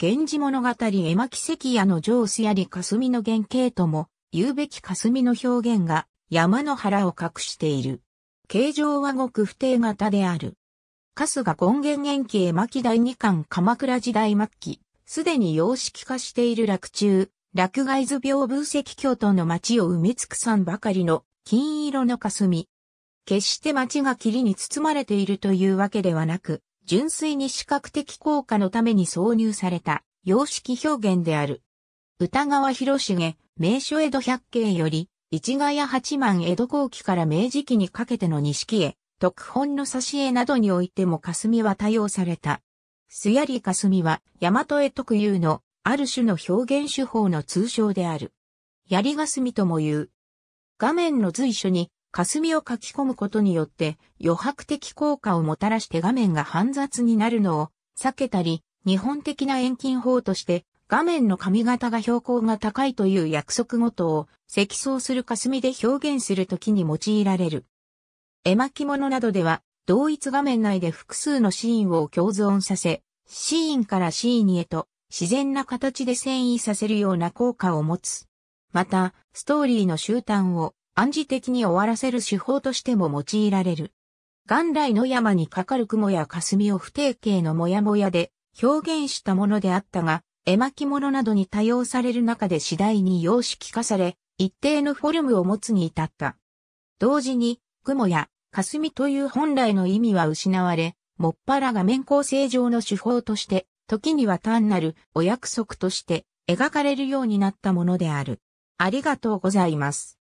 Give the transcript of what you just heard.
源氏物語絵巻関屋の上司やり霞の原型とも、言うべき霞の表現が山の原を隠している。形状はごく不定型である。春日権現延期絵巻第二巻鎌倉時代末期、すでに様式化している落中、落外図屏風石京都の町を埋め尽くさんばかりの金色の霞。決して町が霧に包まれているというわけではなく、純粋に視覚的効果のために挿入された様式表現である。歌川広重、名所江戸百景より、市ヶ谷八幡江戸後期から明治期にかけての錦絵、特本の挿絵などにおいても霞は多用された。すやり霞は、大和絵特有の、ある種の表現手法の通称である。槍霞とも言う。画面の随所に、霞を書き込むことによって余白的効果をもたらして画面が煩雑になるのを避けたり、日本的な遠近法として画面の髪型が標高が高いという約束ごとを積層する霞で表現するときに用いられる。絵巻物などでは同一画面内で複数のシーンを共存させ、シーンからシーンへと自然な形で遷移させるような効果を持つ。また、ストーリーの終端を暗示的に終わらせる手法としても用いられる。元来の山にかかる雲や霞を不定形のもやもやで表現したものであったが、絵巻物などに多用される中で次第に様式化され、一定のフォルムを持つに至った。同時に、雲や霞という本来の意味は失われ、もっぱら画面構成上の手法として、時には単なるお約束として描かれるようになったものである。ありがとうございます。